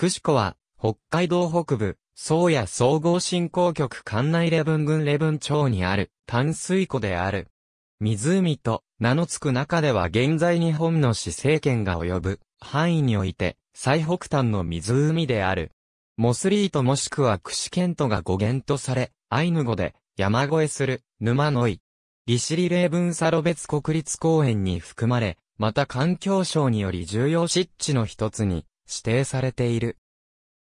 串子は、北海道北部、宗谷総合振興局管内レブン郡レブン町にある、淡水湖である。湖と名の付く中では現在日本の市政権が及ぶ範囲において最北端の湖である。モスリートもしくはシケントが語源とされ、アイヌ語で山越えする沼の井。利尻礼文サロ別国立公園に含まれ、また環境省により重要湿地の一つに指定されている。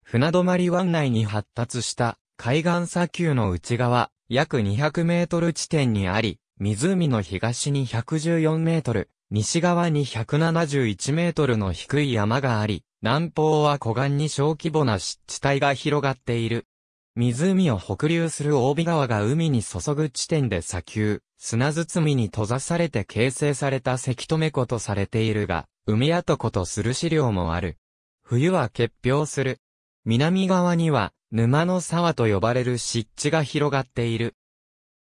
船止まり湾内に発達した海岸砂丘の内側約200メートル地点にあり、湖の東に114メートル、西側に171メートルの低い山があり、南方は湖岸に小規模な湿地帯が広がっている。湖を北流する大尾川が海に注ぐ地点で砂丘、砂包みに閉ざされて形成された石留湖とされているが、海跡とする資料もある。冬は結氷する。南側には、沼の沢と呼ばれる湿地が広がっている。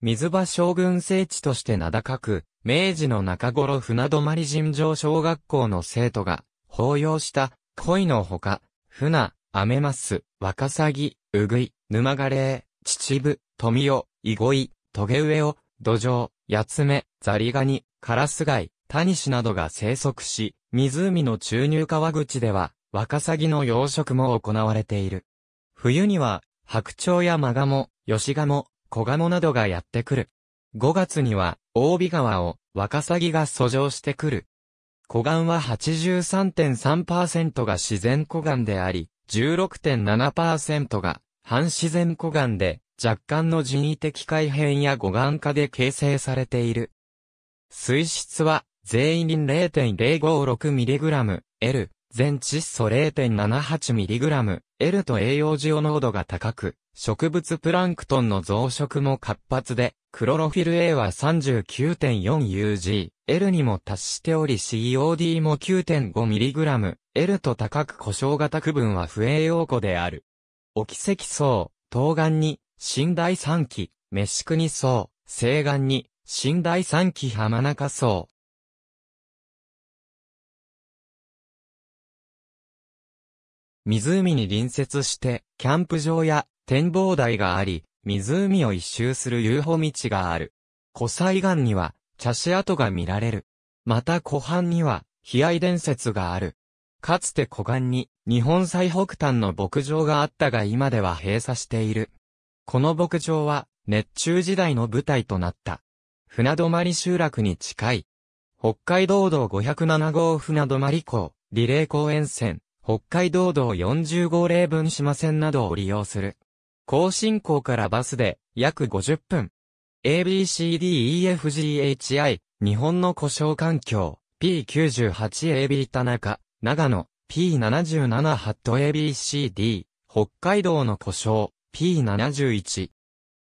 水場将軍聖地として名高く、明治の中頃船泊尋常小学校の生徒が、抱擁した、恋のほか、船、アメマス、ワカサギ、ウグイ、沼ガレー、秩父、富代、イゴイ、トゲウエオ、土壌、ヤツメ、ザリガニ、カラスガイ、タニシなどが生息し、湖の注入川口では、ワカサギの養殖も行われている。冬には、白鳥やマガモ、ヨシガモ、コガモなどがやってくる。5月には、大尾川を、ワカサギが遡上してくる。湖岸は83.3%が自然湖岸であり、16.7%が半自然湖岸で、若干の人為的改変や護岸化で形成されている。水質は、全員 0.056mg、L。全窒素 0.78mg、L と栄養塩濃度が高く、植物プランクトンの増殖も活発で、クロロフィル A は 39.4UG、L にも達しており COD も 9.5mg、L と高く故障型区分は不栄養庫である。オキセキソ冬岩に、新大三期、メシクニ層、西岸に、新大三期浜中層、湖に隣接して、キャンプ場や展望台があり、湖を一周する遊歩道がある。湖西岸には、茶師跡が見られる。また湖畔には、悲哀伝説がある。かつて湖岸に、日本最北端の牧場があったが今では閉鎖している。この牧場は、熱中時代の舞台となった。船泊集落に近い。北海道道507号船泊港、リレー公園線、北海道道40号例分島線などを利用する。高進港からバスで約50分。ABCDEFGHI、日本の故障環境、P98AB 田中、長野、P77 ハット ABCD、北海道の故障、P71。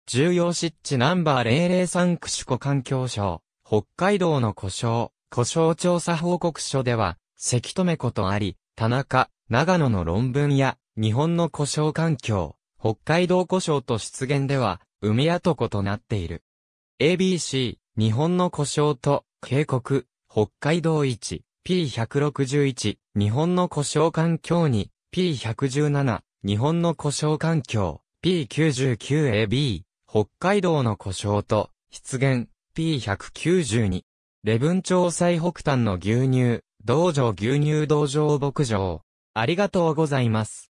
重要湿地ナンバー003区主湖環境省、北海道の故障、故障調査報告書では、関留ことあり、田中、長野の論文や、日本の故障環境、北海道故障と出現では、梅男となっている。ABC、日本の故障と、渓谷、北海道1、P161、日本の故障環境2、P117、日本の故障環境、P99AB、北海道の故障と、出現、P192。レブン朝最北端の牛乳、道場牛乳道場牧場。ありがとうございます。